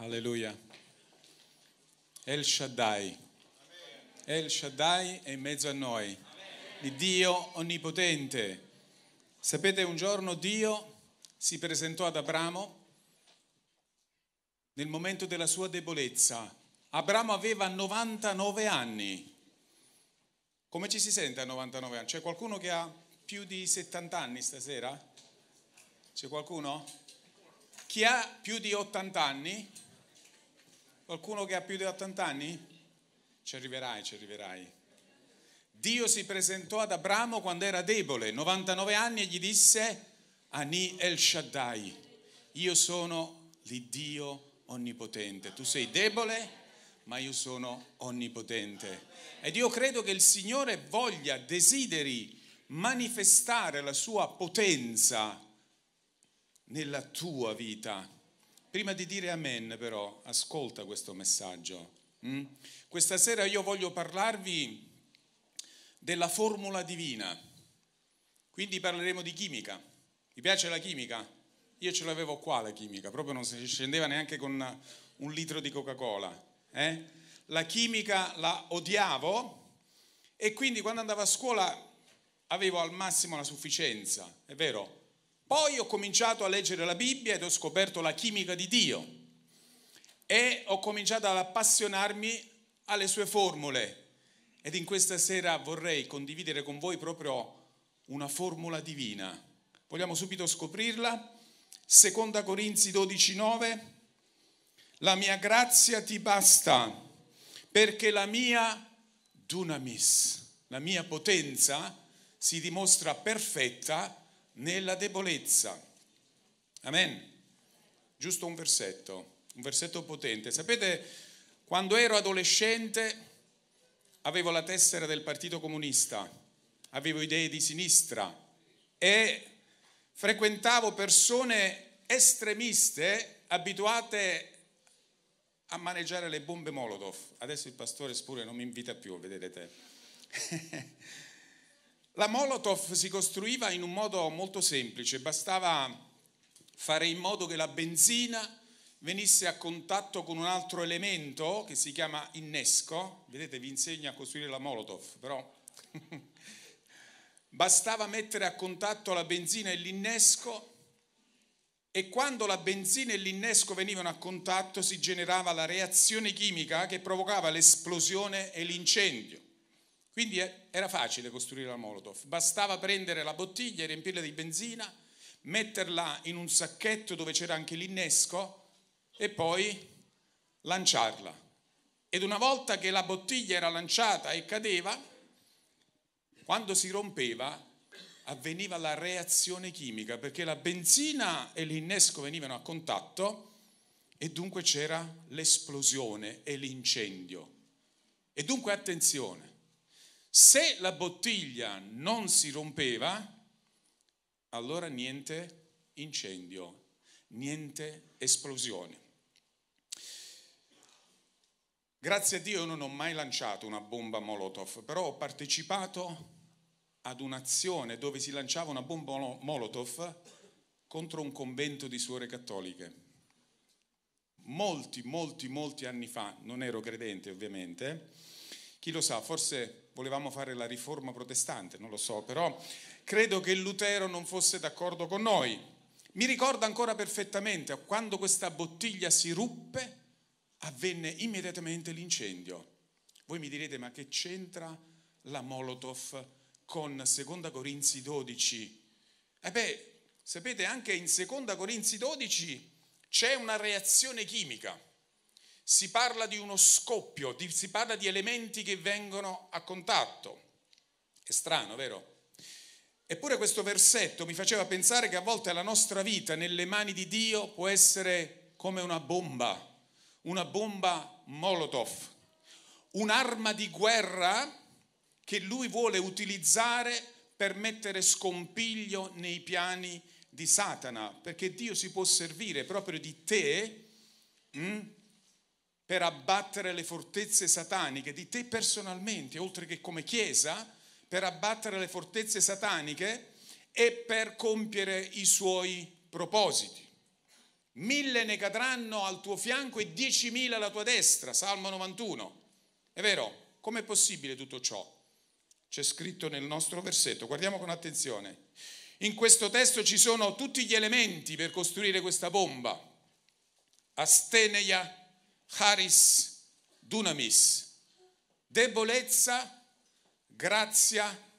Alleluia. El Shaddai. El Shaddai è in mezzo a noi. Il Dio onnipotente. Sapete, un giorno Dio si presentò ad Abramo nel momento della sua debolezza. Abramo aveva 99 anni. Come ci si sente a 99 anni? C'è qualcuno che ha più di 70 anni stasera? C'è qualcuno? Chi ha più di 80 anni? Qualcuno che ha più di 80 anni? Ci arriverai, ci arriverai. Dio si presentò ad Abramo quando era debole, 99 anni, e gli disse, Ani El Shaddai, io sono l'Iddio onnipotente. Tu sei debole, ma io sono onnipotente. Ed io credo che il Signore voglia, desideri manifestare la sua potenza nella tua vita Prima di dire amen però, ascolta questo messaggio. Mm? Questa sera io voglio parlarvi della formula divina, quindi parleremo di chimica. Vi piace la chimica? Io ce l'avevo qua la chimica, proprio non si scendeva neanche con un litro di Coca-Cola. Eh? La chimica la odiavo e quindi quando andavo a scuola avevo al massimo la sufficienza, è vero? Poi ho cominciato a leggere la Bibbia ed ho scoperto la chimica di Dio e ho cominciato ad appassionarmi alle sue formule. Ed in questa sera vorrei condividere con voi proprio una formula divina. Vogliamo subito scoprirla? Seconda Corinzi 12:9 La mia grazia ti basta perché la mia dunamis, la mia potenza si dimostra perfetta nella debolezza. Amen. Giusto un versetto, un versetto potente. Sapete, quando ero adolescente avevo la tessera del Partito Comunista, avevo idee di sinistra e frequentavo persone estremiste abituate a maneggiare le bombe Molotov. Adesso il pastore Spure non mi invita più, vedete. La Molotov si costruiva in un modo molto semplice, bastava fare in modo che la benzina venisse a contatto con un altro elemento che si chiama innesco, vedete vi insegna a costruire la Molotov, però bastava mettere a contatto la benzina e l'innesco e quando la benzina e l'innesco venivano a contatto si generava la reazione chimica che provocava l'esplosione e l'incendio. Quindi era facile costruire la Molotov, bastava prendere la bottiglia riempirla di benzina, metterla in un sacchetto dove c'era anche l'innesco e poi lanciarla. Ed una volta che la bottiglia era lanciata e cadeva, quando si rompeva avveniva la reazione chimica, perché la benzina e l'innesco venivano a contatto e dunque c'era l'esplosione e l'incendio. E dunque attenzione, se la bottiglia non si rompeva, allora niente incendio, niente esplosione. Grazie a Dio non ho mai lanciato una bomba Molotov, però ho partecipato ad un'azione dove si lanciava una bomba Molotov contro un convento di suore cattoliche. Molti, molti, molti anni fa, non ero credente ovviamente, chi lo sa, forse volevamo fare la riforma protestante, non lo so, però credo che Lutero non fosse d'accordo con noi. Mi ricordo ancora perfettamente quando questa bottiglia si ruppe, avvenne immediatamente l'incendio. Voi mi direte ma che c'entra la Molotov con Seconda Corinzi 12? E eh beh, sapete anche in Seconda Corinzi 12 c'è una reazione chimica si parla di uno scoppio, di, si parla di elementi che vengono a contatto. È strano, vero? Eppure questo versetto mi faceva pensare che a volte la nostra vita nelle mani di Dio può essere come una bomba, una bomba Molotov, un'arma di guerra che lui vuole utilizzare per mettere scompiglio nei piani di Satana, perché Dio si può servire proprio di te mh, mm, per abbattere le fortezze sataniche di te personalmente, oltre che come Chiesa, per abbattere le fortezze sataniche e per compiere i suoi propositi. Mille ne cadranno al tuo fianco e diecimila alla tua destra, Salmo 91. È vero? Com'è possibile tutto ciò? C'è scritto nel nostro versetto, guardiamo con attenzione. In questo testo ci sono tutti gli elementi per costruire questa bomba. Asteneia charis dunamis, debolezza, grazia,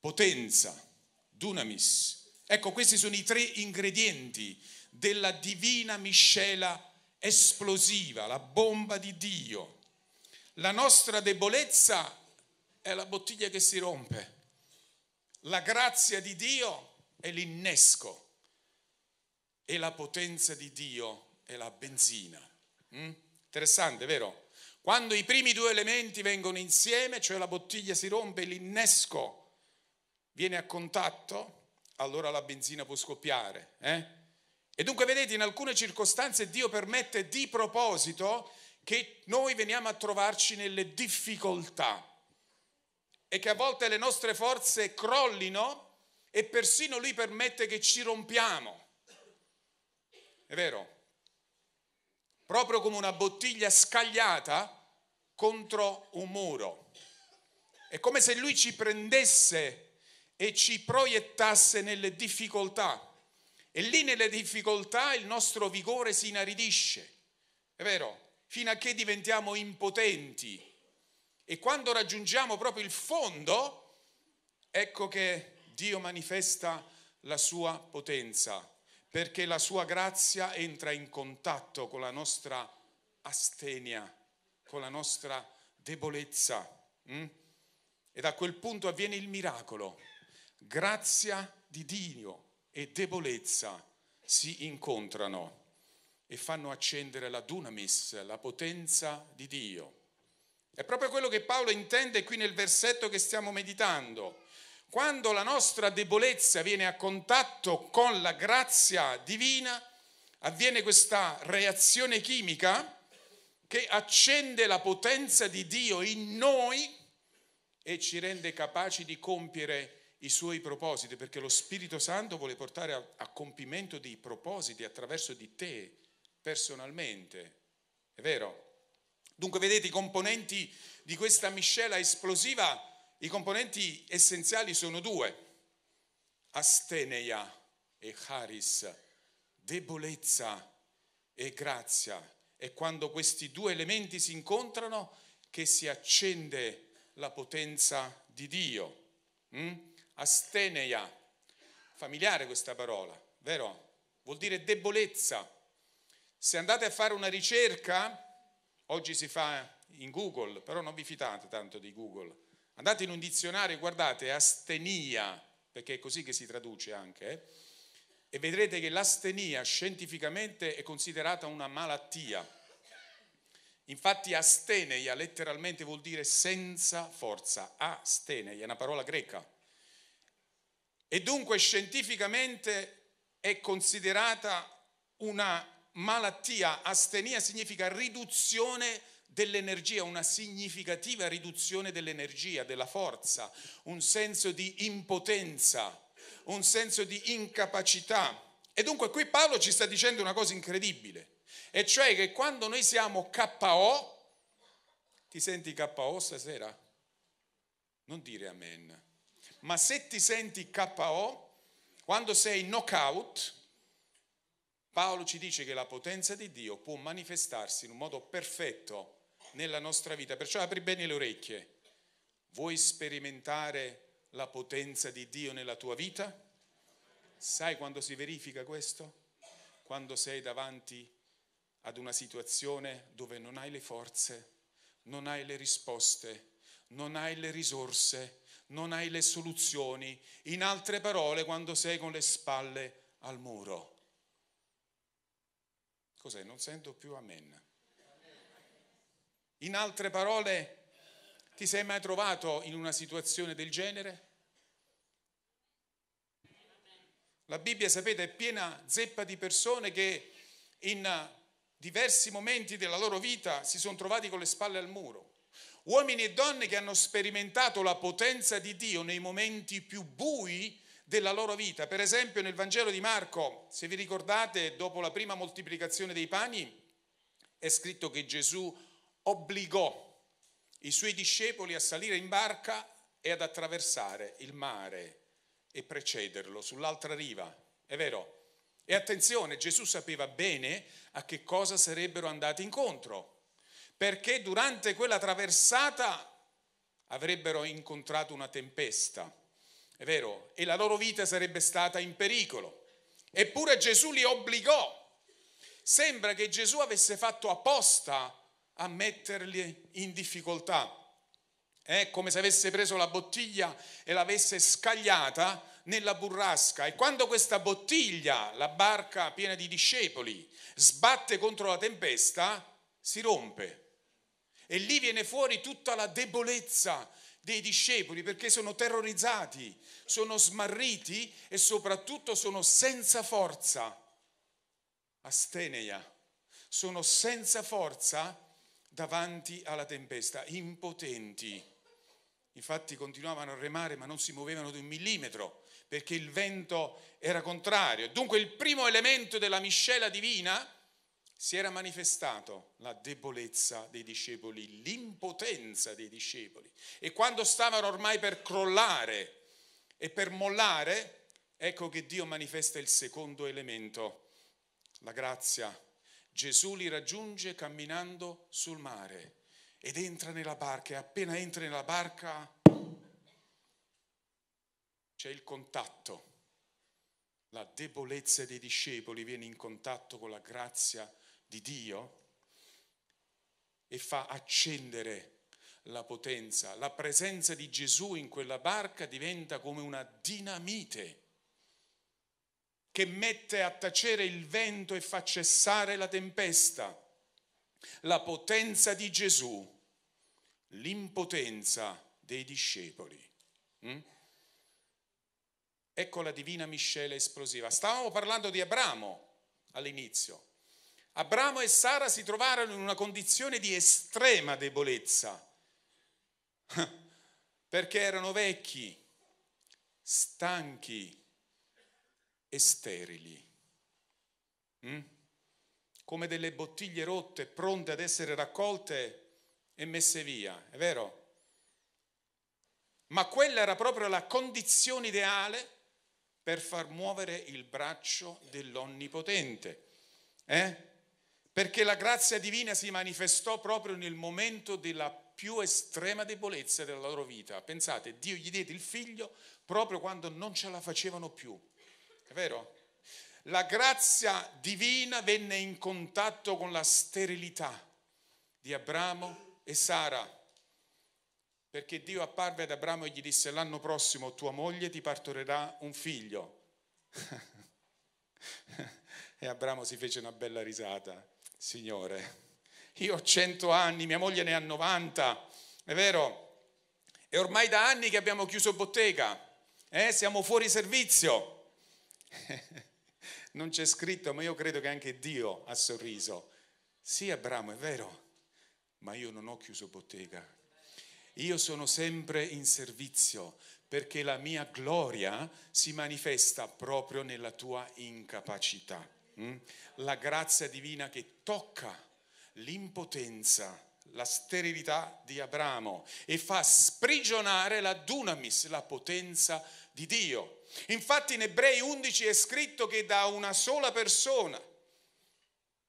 potenza, dunamis. Ecco, questi sono i tre ingredienti della divina miscela esplosiva, la bomba di Dio. La nostra debolezza è la bottiglia che si rompe. La grazia di Dio è l'innesco e la potenza di Dio è la benzina. Mm? Interessante, vero? Quando i primi due elementi vengono insieme, cioè la bottiglia si rompe, l'innesco viene a contatto, allora la benzina può scoppiare. Eh? E dunque vedete, in alcune circostanze Dio permette di proposito che noi veniamo a trovarci nelle difficoltà e che a volte le nostre forze crollino e persino lui permette che ci rompiamo. È vero? proprio come una bottiglia scagliata contro un muro. È come se lui ci prendesse e ci proiettasse nelle difficoltà. E lì nelle difficoltà il nostro vigore si inaridisce, è vero? Fino a che diventiamo impotenti. E quando raggiungiamo proprio il fondo, ecco che Dio manifesta la sua potenza perché la sua grazia entra in contatto con la nostra astenia, con la nostra debolezza. Mm? E da quel punto avviene il miracolo. Grazia di Dio e debolezza si incontrano e fanno accendere la dunamis, la potenza di Dio. È proprio quello che Paolo intende qui nel versetto che stiamo meditando. Quando la nostra debolezza viene a contatto con la grazia divina, avviene questa reazione chimica che accende la potenza di Dio in noi e ci rende capaci di compiere i suoi propositi, perché lo Spirito Santo vuole portare a, a compimento dei propositi attraverso di te personalmente. È vero? Dunque vedete i componenti di questa miscela esplosiva i componenti essenziali sono due, asteneia e charis, debolezza e grazia. È quando questi due elementi si incontrano che si accende la potenza di Dio. Mm? Asteneia, familiare questa parola, vero? Vuol dire debolezza. Se andate a fare una ricerca, oggi si fa in Google, però non vi fidate tanto di Google, Andate in un dizionario e guardate astenia, perché è così che si traduce anche, eh? e vedrete che l'astenia scientificamente è considerata una malattia. Infatti asteneia letteralmente vuol dire senza forza, asteneia è una parola greca. E dunque scientificamente è considerata una malattia, astenia significa riduzione dell'energia, una significativa riduzione dell'energia, della forza, un senso di impotenza, un senso di incapacità. E dunque qui Paolo ci sta dicendo una cosa incredibile, e cioè che quando noi siamo KO, ti senti KO stasera? Non dire amen. Ma se ti senti KO, quando sei knockout, Paolo ci dice che la potenza di Dio può manifestarsi in un modo perfetto nella nostra vita. Perciò apri bene le orecchie. Vuoi sperimentare la potenza di Dio nella tua vita? Sai quando si verifica questo? Quando sei davanti ad una situazione dove non hai le forze, non hai le risposte, non hai le risorse, non hai le soluzioni. In altre parole, quando sei con le spalle al muro. Cos'è? Non sento più amen. In altre parole, ti sei mai trovato in una situazione del genere? La Bibbia, sapete, è piena zeppa di persone che in diversi momenti della loro vita si sono trovati con le spalle al muro. Uomini e donne che hanno sperimentato la potenza di Dio nei momenti più bui della loro vita. Per esempio nel Vangelo di Marco, se vi ricordate, dopo la prima moltiplicazione dei pani, è scritto che Gesù obbligò i suoi discepoli a salire in barca e ad attraversare il mare e precederlo sull'altra riva. È vero? E attenzione, Gesù sapeva bene a che cosa sarebbero andati incontro, perché durante quella traversata avrebbero incontrato una tempesta, è vero, e la loro vita sarebbe stata in pericolo. Eppure Gesù li obbligò. Sembra che Gesù avesse fatto apposta a metterli in difficoltà. È come se avesse preso la bottiglia e l'avesse scagliata nella burrasca e quando questa bottiglia, la barca piena di discepoli, sbatte contro la tempesta, si rompe. E lì viene fuori tutta la debolezza dei discepoli perché sono terrorizzati, sono smarriti e soprattutto sono senza forza. Asteneia, sono senza forza davanti alla tempesta, impotenti. Infatti continuavano a remare ma non si muovevano di un millimetro perché il vento era contrario. Dunque il primo elemento della miscela divina si era manifestato, la debolezza dei discepoli, l'impotenza dei discepoli. E quando stavano ormai per crollare e per mollare, ecco che Dio manifesta il secondo elemento, la grazia Gesù li raggiunge camminando sul mare ed entra nella barca e appena entra nella barca c'è il contatto. La debolezza dei discepoli viene in contatto con la grazia di Dio e fa accendere la potenza. La presenza di Gesù in quella barca diventa come una dinamite che mette a tacere il vento e fa cessare la tempesta, la potenza di Gesù, l'impotenza dei discepoli. Mm? Ecco la divina miscela esplosiva. Stavamo parlando di Abramo all'inizio. Abramo e Sara si trovarono in una condizione di estrema debolezza, perché erano vecchi, stanchi, e sterili, mm? come delle bottiglie rotte pronte ad essere raccolte e messe via, è vero? Ma quella era proprio la condizione ideale per far muovere il braccio dell'Onnipotente. Eh? Perché la grazia divina si manifestò proprio nel momento della più estrema debolezza della loro vita. Pensate, Dio gli diede il figlio proprio quando non ce la facevano più. È vero? La grazia divina venne in contatto con la sterilità di Abramo e Sara, perché Dio apparve ad Abramo e gli disse l'anno prossimo tua moglie ti partorerà un figlio. e Abramo si fece una bella risata, Signore, io ho 100 anni, mia moglie ne ha 90, è vero? È ormai da anni che abbiamo chiuso bottega, eh? siamo fuori servizio non c'è scritto, ma io credo che anche Dio ha sorriso. Sì, Abramo, è vero, ma io non ho chiuso bottega. Io sono sempre in servizio perché la mia gloria si manifesta proprio nella tua incapacità. Hm? La grazia divina che tocca l'impotenza la sterilità di Abramo e fa sprigionare la dunamis, la potenza di Dio. Infatti in Ebrei 11 è scritto che da una sola persona,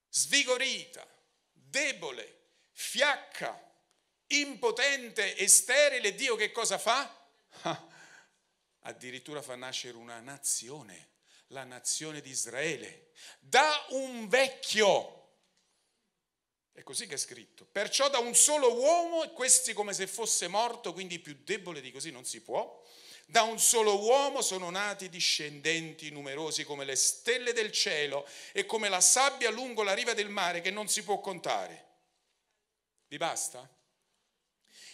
svigorita, debole, fiacca, impotente e sterile, Dio che cosa fa? Ah, addirittura fa nascere una nazione, la nazione di Israele, da un vecchio è così che è scritto. Perciò da un solo uomo, e questi come se fosse morto, quindi più debole di così non si può, da un solo uomo sono nati discendenti numerosi come le stelle del cielo e come la sabbia lungo la riva del mare che non si può contare. Vi basta?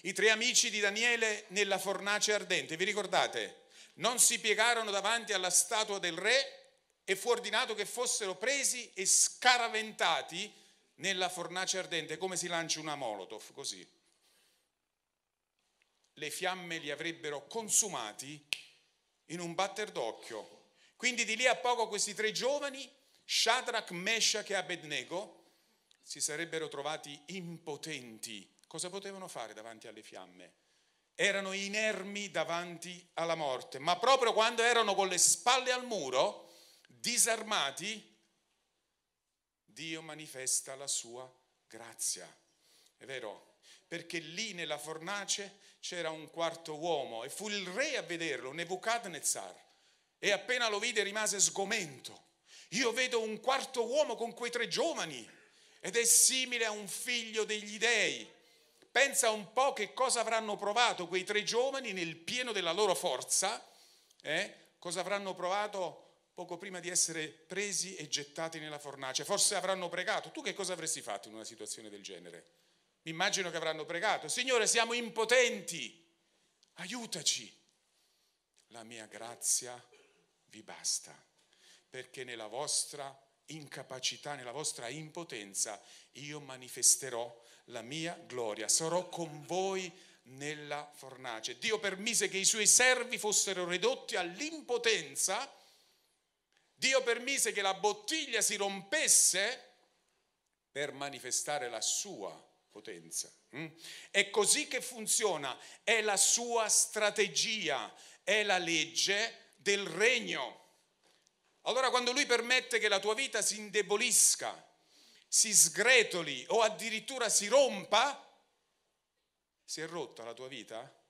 I tre amici di Daniele nella fornace ardente, vi ricordate? Non si piegarono davanti alla statua del re e fu ordinato che fossero presi e scaraventati nella fornace ardente come si lancia una molotov, così. Le fiamme li avrebbero consumati in un batter d'occhio. Quindi di lì a poco questi tre giovani, Shadrach, Meshach e Abednego, si sarebbero trovati impotenti. Cosa potevano fare davanti alle fiamme? Erano inermi davanti alla morte, ma proprio quando erano con le spalle al muro, disarmati, Dio manifesta la sua grazia. È vero? Perché lì nella fornace c'era un quarto uomo e fu il re a vederlo, Nebuchadnezzar. E appena lo vide rimase sgomento. Io vedo un quarto uomo con quei tre giovani ed è simile a un figlio degli dei. Pensa un po' che cosa avranno provato quei tre giovani nel pieno della loro forza, eh? cosa avranno provato poco prima di essere presi e gettati nella fornace. Forse avranno pregato. Tu che cosa avresti fatto in una situazione del genere? Mi immagino che avranno pregato. Signore, siamo impotenti, aiutaci. La mia grazia vi basta, perché nella vostra incapacità, nella vostra impotenza, io manifesterò la mia gloria. Sarò con voi nella fornace. Dio permise che i suoi servi fossero ridotti all'impotenza Dio permise che la bottiglia si rompesse per manifestare la sua potenza. Mm? È così che funziona, è la sua strategia, è la legge del regno. Allora quando lui permette che la tua vita si indebolisca, si sgretoli o addirittura si rompa, si è rotta la tua vita?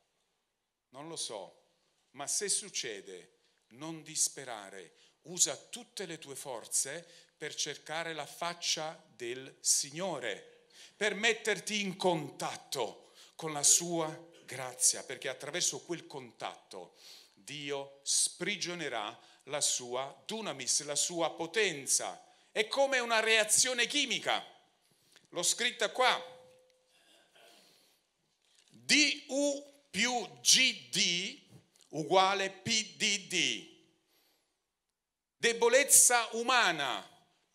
Non lo so, ma se succede, non disperare, usa tutte le tue forze per cercare la faccia del Signore, per metterti in contatto con la sua grazia, perché attraverso quel contatto Dio sprigionerà la sua dunamis, la sua potenza. È come una reazione chimica. L'ho scritta qua. DU più GD uguale PDD debolezza umana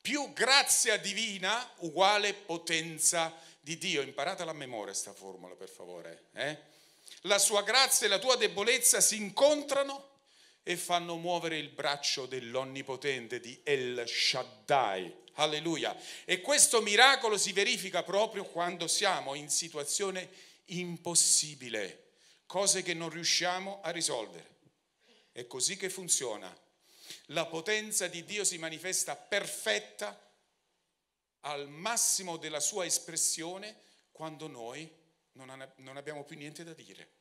più grazia divina uguale potenza di Dio. Imparatela a memoria questa formula, per favore. Eh? La sua grazia e la tua debolezza si incontrano e fanno muovere il braccio dell'Onnipotente di El Shaddai. Alleluia. E questo miracolo si verifica proprio quando siamo in situazione impossibile, cose che non riusciamo a risolvere. È così che funziona la potenza di Dio si manifesta perfetta al massimo della sua espressione quando noi non, abbiamo più niente da dire.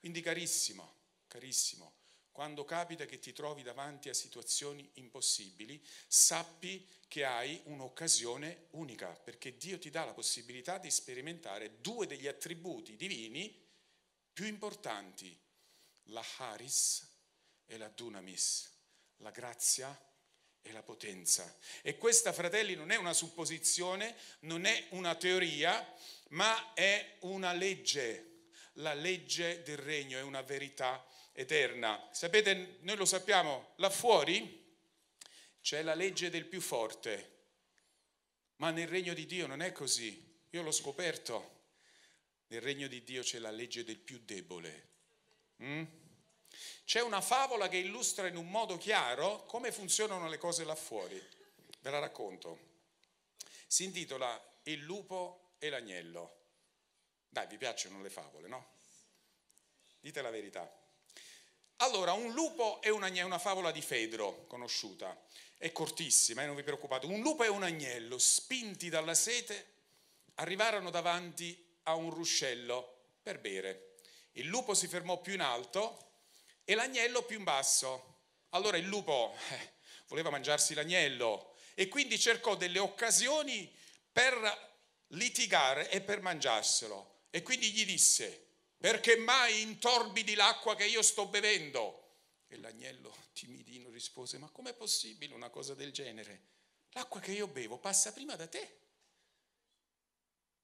Quindi carissimo, carissimo, quando capita che ti trovi davanti a situazioni impossibili, sappi che hai un'occasione unica, perché Dio ti dà la possibilità di sperimentare due degli attributi divini più importanti, la Haris e la Dunamis la grazia e la potenza. E questa, fratelli, non è una supposizione, non è una teoria, ma è una legge, la legge del regno, è una verità eterna. Sapete, noi lo sappiamo, là fuori c'è la legge del più forte, ma nel regno di Dio non è così. Io l'ho scoperto. Nel regno di Dio c'è la legge del più debole. Mm? C'è una favola che illustra in un modo chiaro come funzionano le cose là fuori. Ve la racconto. Si intitola Il lupo e l'agnello. Dai, vi piacciono le favole, no? Dite la verità. Allora, un lupo e un agnello, una favola di Fedro, conosciuta, è cortissima, eh, non vi preoccupate. Un lupo e un agnello, spinti dalla sete, arrivarono davanti a un ruscello per bere. Il lupo si fermò più in alto e l'agnello più in basso. Allora il lupo eh, voleva mangiarsi l'agnello e quindi cercò delle occasioni per litigare e per mangiarselo. E quindi gli disse, perché mai intorbidi l'acqua che io sto bevendo? E l'agnello timidino rispose, ma com'è possibile una cosa del genere? L'acqua che io bevo passa prima da te.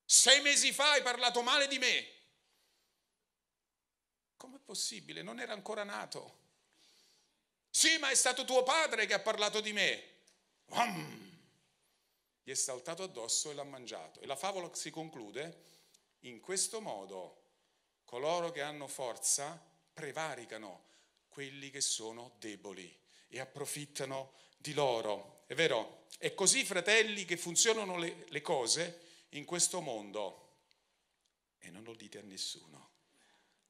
Sei mesi fa hai parlato male di me Com'è possibile? Non era ancora nato. Sì, ma è stato tuo padre che ha parlato di me. Um, gli è saltato addosso e l'ha mangiato. E la favola si conclude in questo modo. Coloro che hanno forza prevaricano quelli che sono deboli e approfittano di loro. È vero? È così, fratelli, che funzionano le, le cose in questo mondo. E non lo dite a nessuno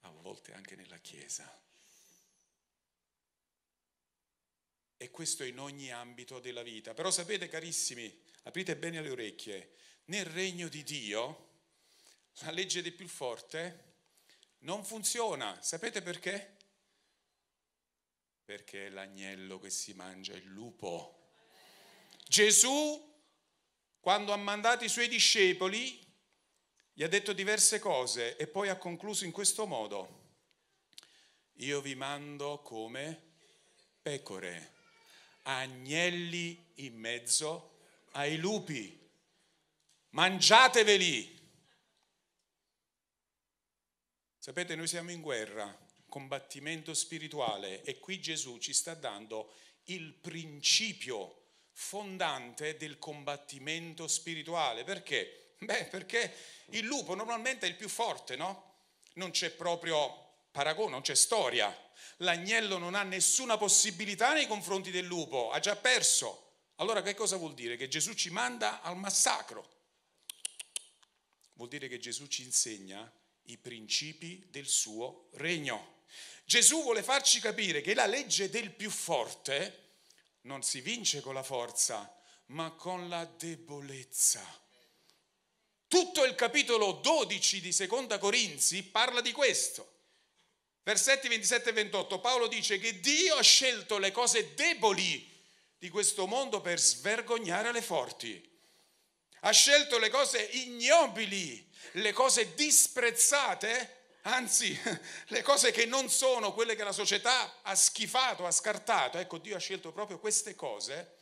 a volte anche nella Chiesa. E questo in ogni ambito della vita. Però sapete carissimi, aprite bene le orecchie, nel regno di Dio la legge del più forte non funziona. Sapete perché? Perché è l'agnello che si mangia il lupo. Gesù, quando ha mandato i suoi discepoli, gli ha detto diverse cose e poi ha concluso in questo modo. Io vi mando come pecore, agnelli in mezzo ai lupi. Mangiateveli. Sapete, noi siamo in guerra, combattimento spirituale e qui Gesù ci sta dando il principio fondante del combattimento spirituale. Perché? Beh, perché il lupo normalmente è il più forte, no? Non c'è proprio paragone, non c'è storia. L'agnello non ha nessuna possibilità nei confronti del lupo, ha già perso. Allora che cosa vuol dire? Che Gesù ci manda al massacro. Vuol dire che Gesù ci insegna i principi del suo regno. Gesù vuole farci capire che la legge del più forte non si vince con la forza, ma con la debolezza. Tutto il capitolo 12 di Seconda Corinzi parla di questo. Versetti 27 e 28 Paolo dice che Dio ha scelto le cose deboli di questo mondo per svergognare le forti. Ha scelto le cose ignobili, le cose disprezzate, anzi le cose che non sono quelle che la società ha schifato, ha scartato. Ecco, Dio ha scelto proprio queste cose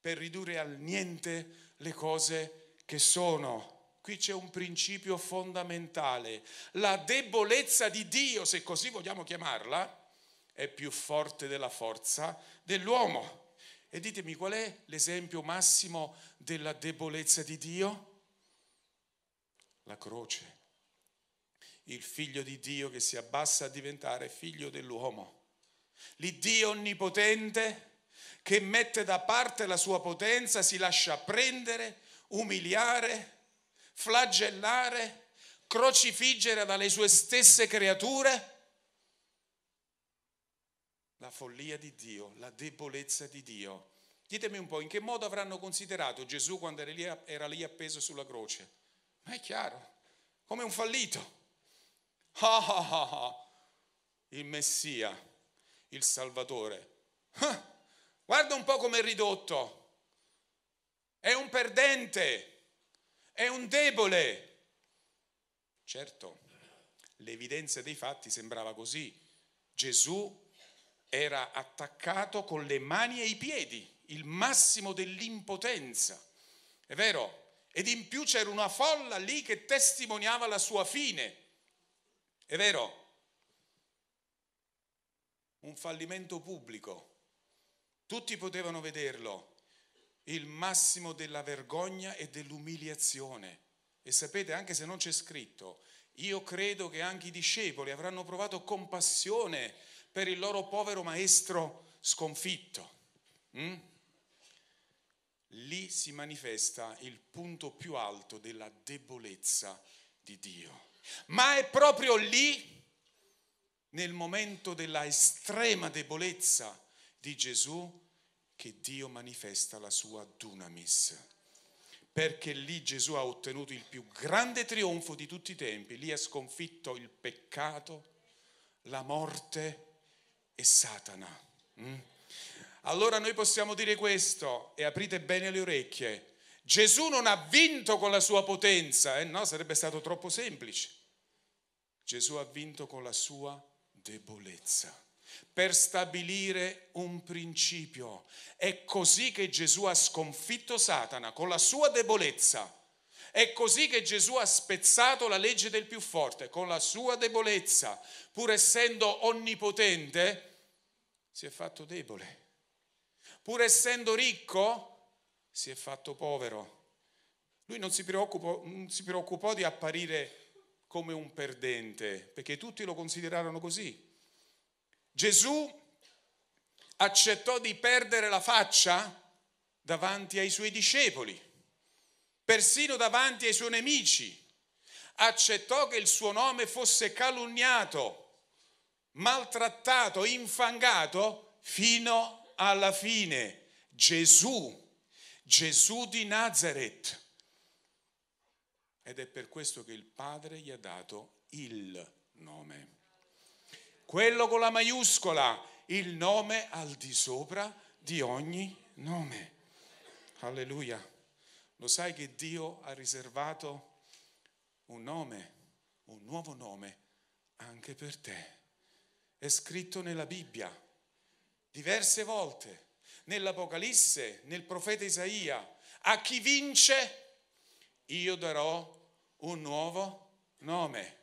per ridurre al niente le cose che sono. Qui c'è un principio fondamentale. La debolezza di Dio, se così vogliamo chiamarla, è più forte della forza dell'uomo. E ditemi qual è l'esempio massimo della debolezza di Dio? La croce. Il figlio di Dio che si abbassa a diventare figlio dell'uomo. L'Iddio onnipotente che mette da parte la sua potenza, si lascia prendere, umiliare flagellare, crocifiggere dalle sue stesse creature? La follia di Dio, la debolezza di Dio. Ditemi un po', in che modo avranno considerato Gesù quando era lì, era lì appeso sulla croce? Ma è chiaro, come un fallito. Ah, ah, ah, il Messia, il Salvatore. Guarda un po' come è ridotto. È un perdente è un debole. Certo, l'evidenza dei fatti sembrava così. Gesù era attaccato con le mani e i piedi, il massimo dell'impotenza. È vero? Ed in più c'era una folla lì che testimoniava la sua fine. È vero? Un fallimento pubblico. Tutti potevano vederlo il massimo della vergogna e dell'umiliazione. E sapete, anche se non c'è scritto, io credo che anche i discepoli avranno provato compassione per il loro povero maestro sconfitto. Mm? Lì si manifesta il punto più alto della debolezza di Dio. Ma è proprio lì, nel momento della estrema debolezza di Gesù, che Dio manifesta la sua dunamis, perché lì Gesù ha ottenuto il più grande trionfo di tutti i tempi, lì ha sconfitto il peccato, la morte e Satana. Mm? Allora noi possiamo dire questo e aprite bene le orecchie. Gesù non ha vinto con la sua potenza, eh no, sarebbe stato troppo semplice. Gesù ha vinto con la sua debolezza per stabilire un principio. È così che Gesù ha sconfitto Satana con la sua debolezza. È così che Gesù ha spezzato la legge del più forte con la sua debolezza. Pur essendo onnipotente, si è fatto debole. Pur essendo ricco, si è fatto povero. Lui non si preoccupò, non si preoccupò di apparire come un perdente, perché tutti lo considerarono così. Gesù accettò di perdere la faccia davanti ai suoi discepoli, persino davanti ai suoi nemici. Accettò che il suo nome fosse calunniato, maltrattato, infangato fino alla fine. Gesù, Gesù di Nazareth. Ed è per questo che il Padre gli ha dato il nome quello con la maiuscola, il nome al di sopra di ogni nome. Alleluia. Lo sai che Dio ha riservato un nome, un nuovo nome anche per te. È scritto nella Bibbia diverse volte, nell'Apocalisse, nel profeta Isaia, a chi vince io darò un nuovo nome.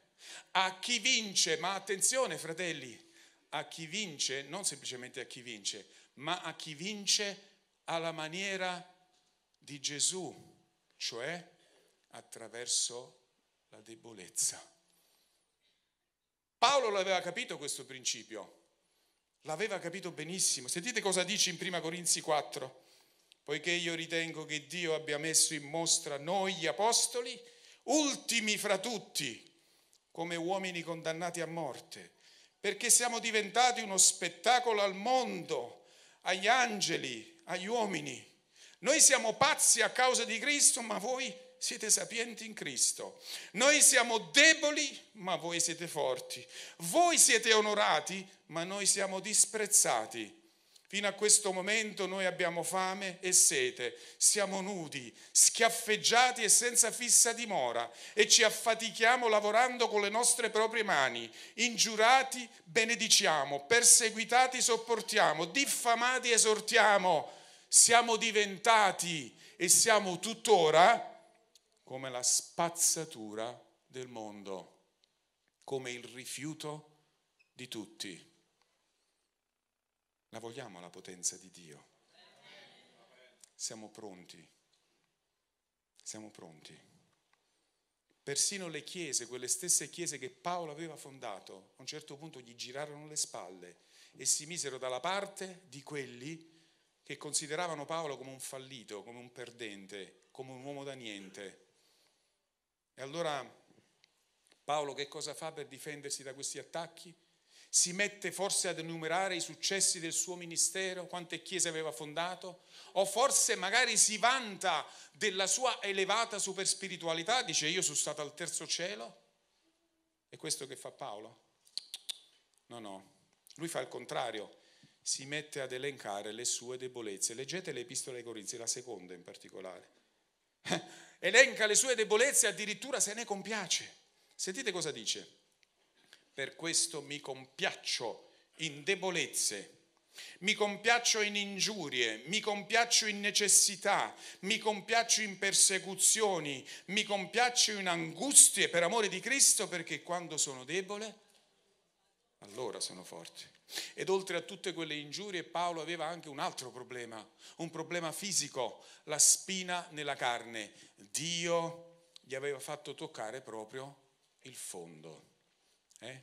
A chi vince, ma attenzione fratelli, a chi vince, non semplicemente a chi vince, ma a chi vince alla maniera di Gesù, cioè attraverso la debolezza. Paolo l'aveva capito questo principio, l'aveva capito benissimo. Sentite cosa dice in 1 Corinzi 4, poiché io ritengo che Dio abbia messo in mostra noi gli apostoli, ultimi fra tutti, come uomini condannati a morte, perché siamo diventati uno spettacolo al mondo, agli angeli, agli uomini. Noi siamo pazzi a causa di Cristo, ma voi siete sapienti in Cristo. Noi siamo deboli, ma voi siete forti. Voi siete onorati, ma noi siamo disprezzati. Fino a questo momento noi abbiamo fame e sete, siamo nudi, schiaffeggiati e senza fissa dimora e ci affatichiamo lavorando con le nostre proprie mani, ingiurati benediciamo, perseguitati sopportiamo, diffamati esortiamo, siamo diventati e siamo tuttora come la spazzatura del mondo, come il rifiuto di tutti. La vogliamo la potenza di Dio? Siamo pronti, siamo pronti. Persino le chiese, quelle stesse chiese che Paolo aveva fondato, a un certo punto gli girarono le spalle e si misero dalla parte di quelli che consideravano Paolo come un fallito, come un perdente, come un uomo da niente. E allora Paolo che cosa fa per difendersi da questi attacchi? si mette forse ad enumerare i successi del suo ministero, quante chiese aveva fondato, o forse magari si vanta della sua elevata superspiritualità, dice io sono stato al terzo cielo. È questo che fa Paolo? No, no, lui fa il contrario, si mette ad elencare le sue debolezze. Leggete le epistole ai Corinzi, la seconda in particolare. Elenca le sue debolezze, addirittura se ne compiace. Sentite cosa dice per questo mi compiaccio in debolezze, mi compiaccio in ingiurie, mi compiaccio in necessità, mi compiaccio in persecuzioni, mi compiaccio in angustie per amore di Cristo perché quando sono debole allora sono forte. Ed oltre a tutte quelle ingiurie Paolo aveva anche un altro problema, un problema fisico, la spina nella carne. Dio gli aveva fatto toccare proprio il fondo. Eh?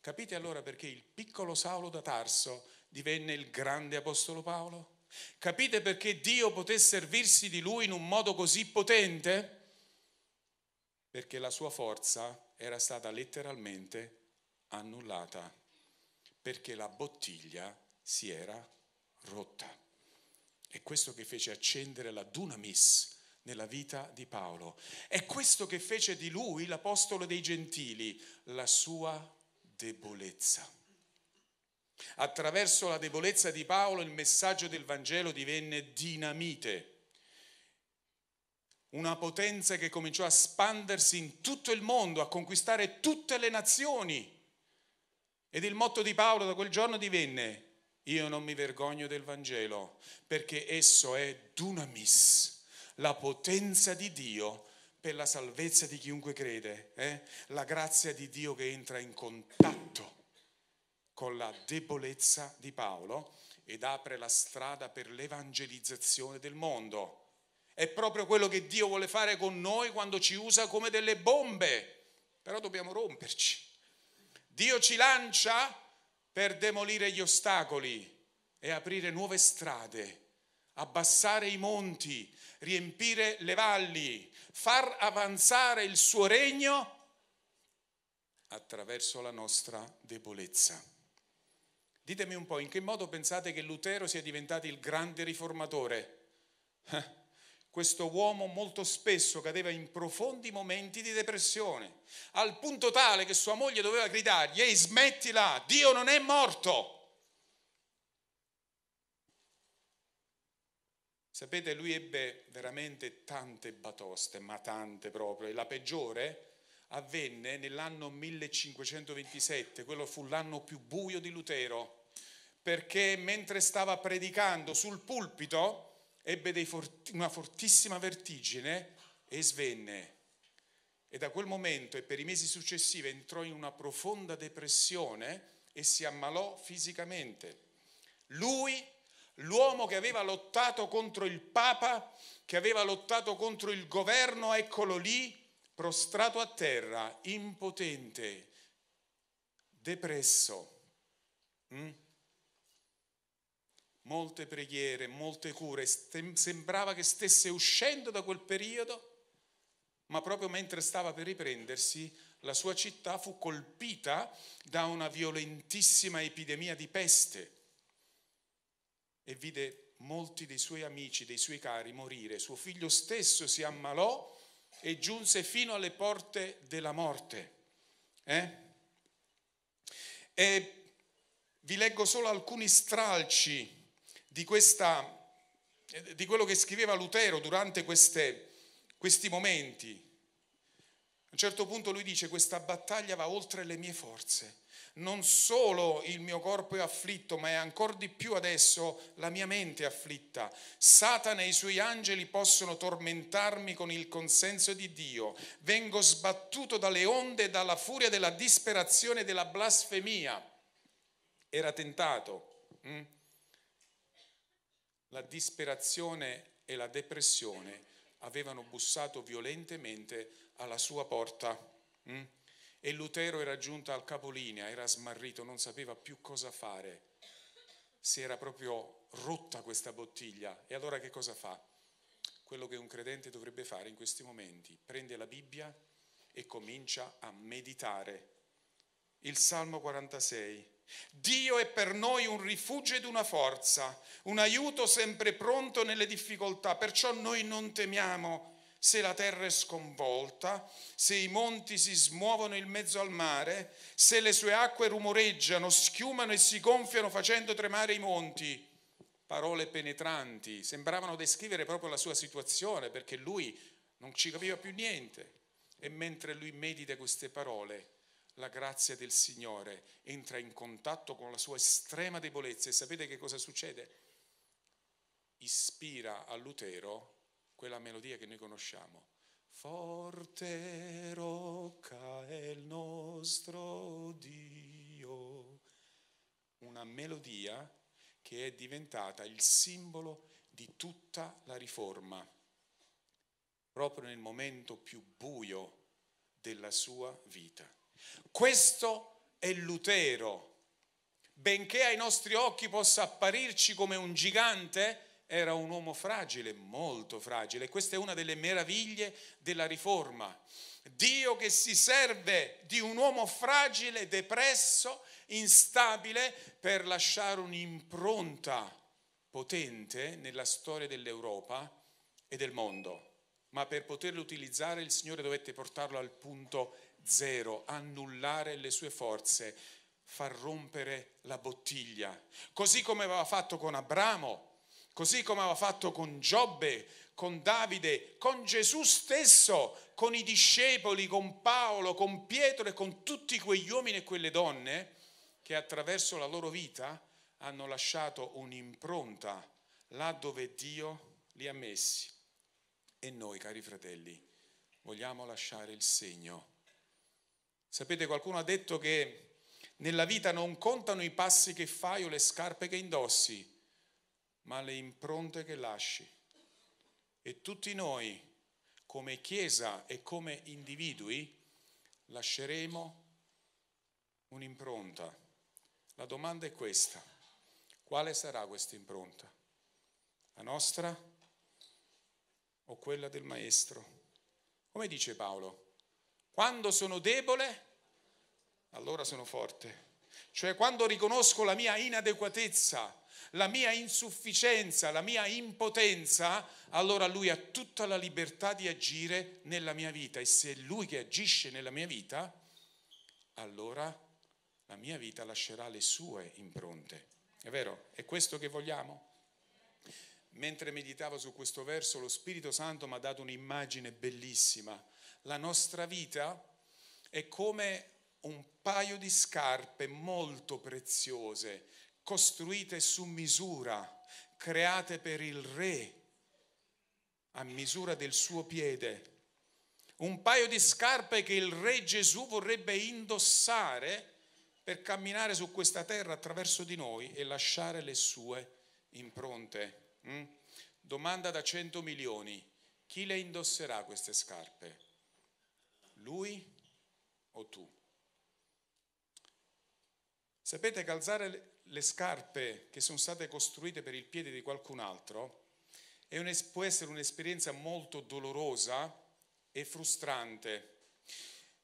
Capite allora perché il piccolo Saulo da Tarso divenne il grande apostolo Paolo? Capite perché Dio poté servirsi di lui in un modo così potente? Perché la sua forza era stata letteralmente annullata, perché la bottiglia si era rotta. È questo che fece accendere la Dunamis, nella vita di Paolo. È questo che fece di lui l'apostolo dei gentili, la sua debolezza. Attraverso la debolezza di Paolo il messaggio del Vangelo divenne dinamite, una potenza che cominciò a spandersi in tutto il mondo, a conquistare tutte le nazioni. Ed il motto di Paolo da quel giorno divenne, io non mi vergogno del Vangelo, perché esso è dunamis la potenza di Dio per la salvezza di chiunque crede, eh? la grazia di Dio che entra in contatto con la debolezza di Paolo ed apre la strada per l'evangelizzazione del mondo. È proprio quello che Dio vuole fare con noi quando ci usa come delle bombe, però dobbiamo romperci. Dio ci lancia per demolire gli ostacoli e aprire nuove strade abbassare i monti, riempire le valli, far avanzare il suo regno attraverso la nostra debolezza. Ditemi un po', in che modo pensate che Lutero sia diventato il grande riformatore? Eh, questo uomo molto spesso cadeva in profondi momenti di depressione, al punto tale che sua moglie doveva gridargli, ehi smettila, Dio non è morto. Sapete, lui ebbe veramente tante batoste, ma tante proprio, e la peggiore avvenne nell'anno 1527, quello fu l'anno più buio di Lutero, perché mentre stava predicando sul pulpito ebbe forti, una fortissima vertigine e svenne. E da quel momento e per i mesi successivi entrò in una profonda depressione e si ammalò fisicamente. Lui l'uomo che aveva lottato contro il Papa, che aveva lottato contro il governo, eccolo lì, prostrato a terra, impotente, depresso. Mm? Molte preghiere, molte cure, sembrava che stesse uscendo da quel periodo, ma proprio mentre stava per riprendersi, la sua città fu colpita da una violentissima epidemia di peste e vide molti dei suoi amici, dei suoi cari morire. Suo figlio stesso si ammalò e giunse fino alle porte della morte. Eh? E vi leggo solo alcuni stralci di, questa, di quello che scriveva Lutero durante queste, questi momenti. A un certo punto lui dice questa battaglia va oltre le mie forze non solo il mio corpo è afflitto, ma è ancora di più adesso la mia mente è afflitta. Satana e i suoi angeli possono tormentarmi con il consenso di Dio. Vengo sbattuto dalle onde e dalla furia della disperazione e della blasfemia. Era tentato. Mm? La disperazione e la depressione avevano bussato violentemente alla sua porta. Mm? e Lutero era giunto al capolinea, era smarrito, non sapeva più cosa fare, si era proprio rotta questa bottiglia. E allora che cosa fa? Quello che un credente dovrebbe fare in questi momenti, prende la Bibbia e comincia a meditare. Il Salmo 46. Dio è per noi un rifugio ed una forza, un aiuto sempre pronto nelle difficoltà, perciò noi non temiamo se la terra è sconvolta, se i monti si smuovono in mezzo al mare, se le sue acque rumoreggiano, schiumano e si gonfiano facendo tremare i monti. Parole penetranti, sembravano descrivere proprio la sua situazione perché lui non ci capiva più niente. E mentre lui medita queste parole, la grazia del Signore entra in contatto con la sua estrema debolezza e sapete che cosa succede? Ispira a Lutero quella melodia che noi conosciamo. Forte rocca è il nostro Dio. Una melodia che è diventata il simbolo di tutta la riforma, proprio nel momento più buio della sua vita. Questo è Lutero. Benché ai nostri occhi possa apparirci come un gigante, era un uomo fragile, molto fragile. Questa è una delle meraviglie della riforma. Dio che si serve di un uomo fragile, depresso, instabile per lasciare un'impronta potente nella storia dell'Europa e del mondo. Ma per poterlo utilizzare il Signore dovette portarlo al punto zero, annullare le sue forze, far rompere la bottiglia, così come aveva fatto con Abramo così come aveva fatto con Giobbe, con Davide, con Gesù stesso, con i discepoli, con Paolo, con Pietro e con tutti quegli uomini e quelle donne che attraverso la loro vita hanno lasciato un'impronta là dove Dio li ha messi. E noi, cari fratelli, vogliamo lasciare il segno. Sapete, qualcuno ha detto che nella vita non contano i passi che fai o le scarpe che indossi, ma le impronte che lasci. E tutti noi, come Chiesa e come individui, lasceremo un'impronta. La domanda è questa. Quale sarà questa impronta? La nostra o quella del Maestro? Come dice Paolo? Quando sono debole, allora sono forte. Cioè quando riconosco la mia inadeguatezza, la mia insufficienza, la mia impotenza, allora lui ha tutta la libertà di agire nella mia vita e se è lui che agisce nella mia vita, allora la mia vita lascerà le sue impronte. È vero? È questo che vogliamo? Mentre meditavo su questo verso, lo Spirito Santo mi ha dato un'immagine bellissima. La nostra vita è come un paio di scarpe molto preziose costruite su misura, create per il re, a misura del suo piede. Un paio di scarpe che il re Gesù vorrebbe indossare per camminare su questa terra attraverso di noi e lasciare le sue impronte. Mm? Domanda da 100 milioni. Chi le indosserà queste scarpe? Lui o tu? Sapete che alzare le scarpe che sono state costruite per il piede di qualcun altro un, può essere un'esperienza molto dolorosa e frustrante.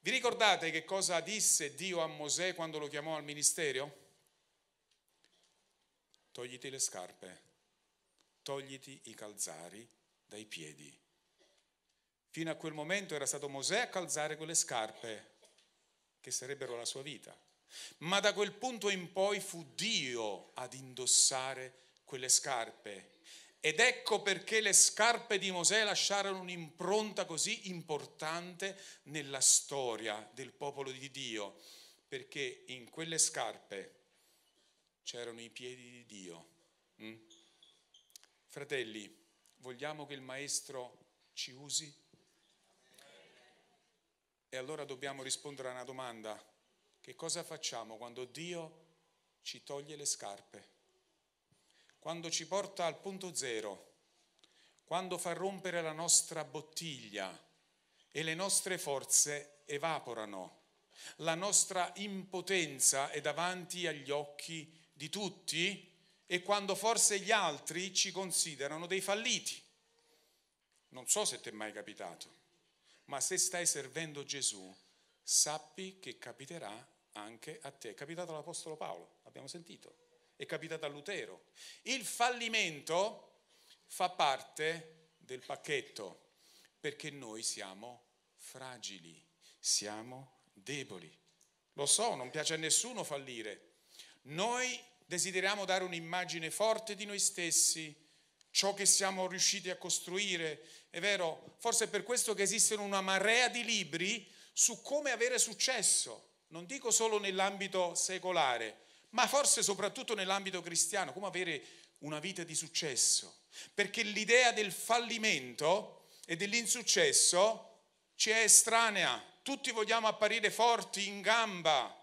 Vi ricordate che cosa disse Dio a Mosè quando lo chiamò al ministero? Togliti le scarpe, togliti i calzari dai piedi. Fino a quel momento era stato Mosè a calzare quelle scarpe che sarebbero la sua vita. Ma da quel punto in poi fu Dio ad indossare quelle scarpe. Ed ecco perché le scarpe di Mosè lasciarono un'impronta così importante nella storia del popolo di Dio, perché in quelle scarpe c'erano i piedi di Dio. Mm? Fratelli, vogliamo che il Maestro ci usi? E allora dobbiamo rispondere a una domanda che cosa facciamo quando Dio ci toglie le scarpe? Quando ci porta al punto zero? Quando fa rompere la nostra bottiglia e le nostre forze evaporano? La nostra impotenza è davanti agli occhi di tutti e quando forse gli altri ci considerano dei falliti. Non so se ti è mai capitato, ma se stai servendo Gesù, sappi che capiterà anche a te. È capitato all'Apostolo Paolo, abbiamo sentito, è capitato a Lutero. Il fallimento fa parte del pacchetto perché noi siamo fragili, siamo deboli. Lo so, non piace a nessuno fallire. Noi desideriamo dare un'immagine forte di noi stessi, ciò che siamo riusciti a costruire. È vero, forse è per questo che esistono una marea di libri su come avere successo non dico solo nell'ambito secolare, ma forse soprattutto nell'ambito cristiano, come avere una vita di successo. Perché l'idea del fallimento e dell'insuccesso ci è estranea. Tutti vogliamo apparire forti, in gamba,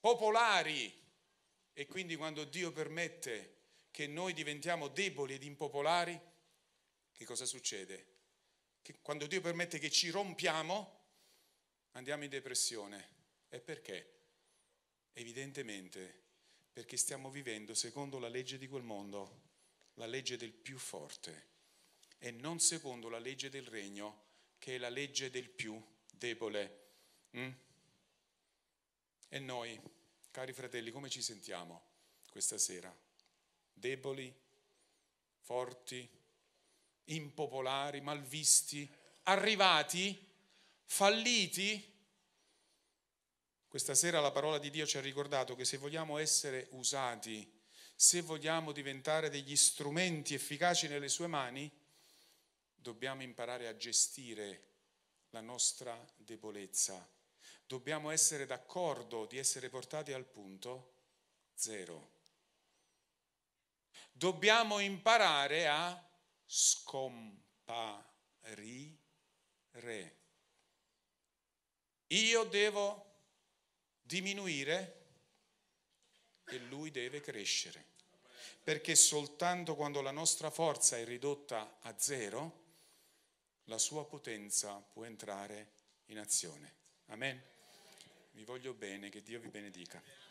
popolari. E quindi quando Dio permette che noi diventiamo deboli ed impopolari, che cosa succede? Che quando Dio permette che ci rompiamo, andiamo in depressione è perché? Evidentemente perché stiamo vivendo secondo la legge di quel mondo, la legge del più forte, e non secondo la legge del regno, che è la legge del più debole. Mm? E noi, cari fratelli, come ci sentiamo questa sera? Deboli, forti, impopolari, malvisti, arrivati, falliti? Questa sera la parola di Dio ci ha ricordato che se vogliamo essere usati, se vogliamo diventare degli strumenti efficaci nelle sue mani, dobbiamo imparare a gestire la nostra debolezza. Dobbiamo essere d'accordo di essere portati al punto zero. Dobbiamo imparare a scomparire. Io devo diminuire e lui deve crescere. Perché soltanto quando la nostra forza è ridotta a zero, la sua potenza può entrare in azione. Amen. Vi voglio bene, che Dio vi benedica.